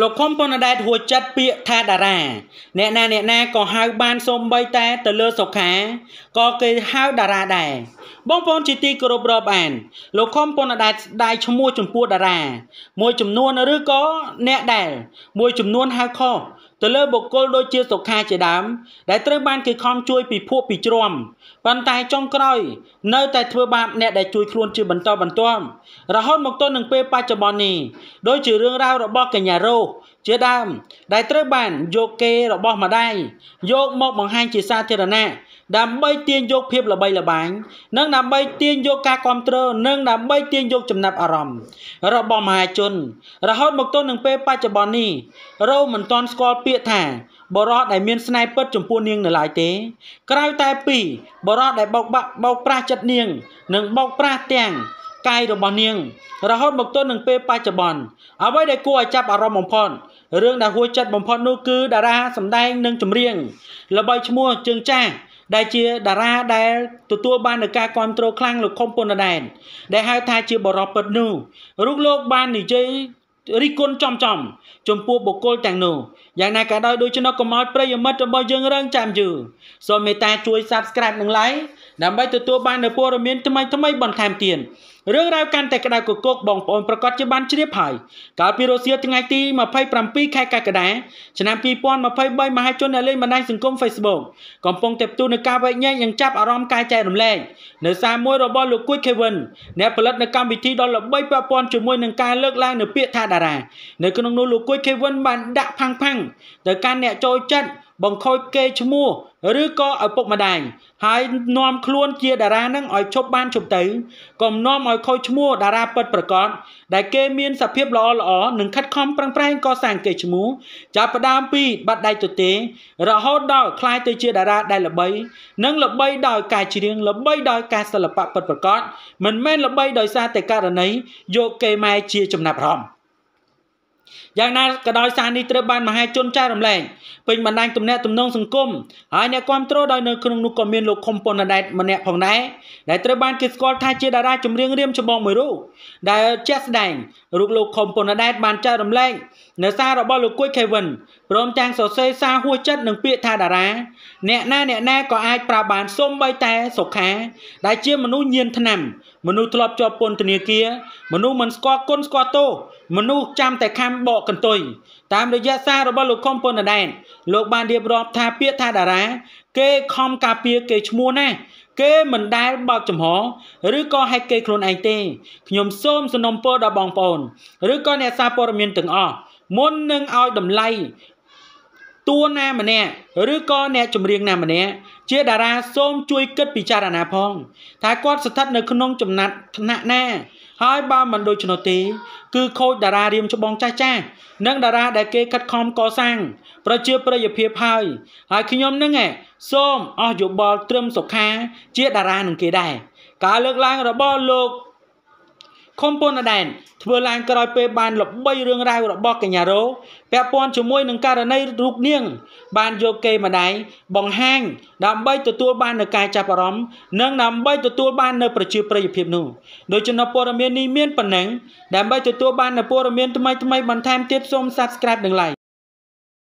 លោកខុមប៉ុណ្ណដែតហួចចិត្តពាក្យថាតារាអ្នកណាអ្នកណាក៏ហៅបានសូម្បីតែទៅលើសុខាក៏គេហៅតារាដែរបងប្អូនជាទីគោរពរាប់អានលោកខុមប៉ុណ្ណដែតស្ដាយឈ្មោះចំពោះតារាមួយចំនួនឬក៏អ្នកដែលមួយចំនួនហៅខុសទៅលើបុគ្គលដូចជាសុខាជាដើមដែលត្រូវបានគេខំជួយពីពួកពីជ្រំប៉ុន្តែចុងក្រោយ នៅតែធ្វើបាបអ្នកដែលជួយខ្លួនជាបន្តបន្ទាប់រហូតមកទល់នឹងពេលបច្ចុប្បន្ននេះដូចជារឿងរ៉ាវរបស់កញ្ញារោសជាដើមដែលត្រូវបានយកគេរបស់ម្ដាយយកមកបង្ហាញជាសាធារណៈដើម្បីទាញយកភាពល្បីល្បាញនិងដើម្បីទាញយកការគ្រប់គ្រងនិងដើម្បីទាញយកចំណាប់អារម្មណ៍របស់មហាជន រហូតមកទល់នឹងពេលបច្ចុប្បន្ននេះរោមិនទាន់ស្គាល់ពាក្យថា បរោះដែលមានស្នេហ៍ពិតចំពោះនាងនៅឡើយទេ ក្រៅតែពីបរោះដែលបោកបាក់បោកប្រាស់ចិត្តនាង និងបោកប្រាស់ទាំងកាយរបស់នាង រហូតមកទល់នឹងពេលបច្ចុប្បន្នអ្វីដែលគួរឲ្យចាប់អារម្មណ៍បំផុតរឿងដែលហួចចិត្តបំផុតនោះគឺតារាសម្ដែងនិងចម្រៀងល្បីឈ្មោះជើងចាស់ដែលជាតារាដែលទទួលបាននូវការគ្រប់គ្រងខ្លាំងលោកខុំពន្ធដែនដែលហៅថាជាបរិបពិតនោះរូបលោកបាននិយាយរិះគន់ចំចំ ចំពោះបុគ្គលទាំងនោះយ៉ាងណាក៏ដោយដូច្នោះកុំឲ្យប្រិយមិត្តរបស់យើងរងចាំយូរសូមមេត្តាជួយ Subscribe និង Like ដើម្បីទទួលបាននូវព័ត៌មានថ្មីៗបន្ថែមទៀតរឿងរ៉ាវកាន់តែក្តៅគគុកបងប្អូនប្រកាសជាបានជ្រាបហើយកាលពីរសៀលថ្ងៃទី27ខែកក្កដាឆ្នាំ2023មហាជនអ្នកលេងបណ្ដាញសង្គម Facebook កំពុងតែផ្ទុះនឹងការវែកញែកយ៉ាងចាប់អារម្មណ៍ការចែករំលែកនៅសារមួយរបស់លោកគួយខេវិនអ្នកផលិតនៅកម្មវិធីដ៏ល្បីពាក់ព័ន្ធជាមួយនឹងការលើកឡើងនៅពាក្យថាតារានៅក្នុងនោះលោកគួយខេវិនបានដាក់ផាំងផាំងទៅកាន់អ្នកចូលចិត្តបង្ខូចកេរ្តិ៍ឈ្មោះឬក៏ឪពុកម្ដាយហើយនាំខ្លួនជាតារានឹងឲ្យឈប់បានឈប់ទៅកុំនាំឲ្យខូចឈ្មោះតារាពិតប្រកបដែលគេមានសភាពល្អល្អនិងខិតខំប្រឹងប្រែងកសាងកេរ្តិ៍ឈ្មោះចាប់ផ្ដើមពី បាត់ដៃទទេ រហូតដល់ក្លាយទៅជាតារា ដែលល្បី និង ល្បីដោយការច្រៀងល្បីដោយការសិល្បៈពិតប្រកបមិនមែនល្បីដោយសារតែករណីយកគេម៉ែជាចំណាប់អារម្មណ៍យ៉ាងណាក៏ដោយសារនេះត្រូវបានមហាជនចែករំលែកពេញបណ្ដាញទំនាក់ទំនងសង្គមហើយអ្នកគ្រប់គ្រងដោយនៅក្នុងនោះក៏មានលោកខុមប៉ុនណែតម្នាក់ផងដែរដែលត្រូវបានគេស្គាល់ថាជាតារាចម្រៀងរៀមច្បងមួយរូបដែលជាក់ស្ដែងរូបលោកខុមប៉ុនណែត បានចែករំលែកនៅសាររបស់លោកគួយ ខេវិនព្រមទាំងសរសេរសារហួចចិត្តនឹងពាក្យថាតារាអ្នកណាអ្នកណាក៏អាចប្រើបានសូម្បីតែសុខា ដែលជាមនុស្សញៀនឆ្នាំមនុស្សធ្លាប់ជាប់ពន្ធនាគារមនុស្សមិនស្គាល់គុណស្គាល់ទោសមនុស្សចាំតែខំបកកន្ទុយតាមរយៈសាររបស់លោកខំពន្ធដែនលោកបានរៀបរាប់ថាពាក្យថាតារា គេខំការពារគេឈ្មោះណាគេមិនដែលបើកចំហឬក៏ហែកគេខ្លួនឯងទេខ្ញុំសូមសំណូមពរដល់បងប្អូនឬក៏អ្នកសារព័ត៌មានទាំងអស់មុននឹងឲ្យតម្លៃតួណាម្នាក់ឬក៏អ្នកចម្រៀងណាម្នាក់ជា តារា សូមជួយគិត ពិចារណាផង ថាគាត់ស្ថិត នៅក្នុងចំណាត់ថ្នាក់ណា ហើយបើមិនដូច្នោះទេ គឺ ខូចតារារៀមច្បងចាស់ចាស់និង តារាដែលគេខិតខំកសាងប្រជាប្រិយភាពហើយហើយខ្ញុំនឹងសូមអស់យោបល់ត្រឹមសុខា ជា តារានឹងគេដែរការលើកឡើងរបស់លោកខុំពន្ធដែនធ្វើឡើងក្រោយពេលបានលបីរឿងរ៉ាវរបស់កញ្ញារោពាក់ព័ន្ធជាមួយនឹងករណីរូបនាង បានយកគេម្ដាយបង្ហាញដើម្បីទទួលបាននូវការចាប់អារម្មណ៍និងដើម្បីទទួលបាននូវប្រជាប្រិយភាពនោះដូច្នេះព័ត៌មាននេះមានប៉ុណ្ណឹងដើម្បីទទួលបាននូវព័ត៌មានថ្មីថ្មីបន្ថែមទៀតសូម Subscribe និង Like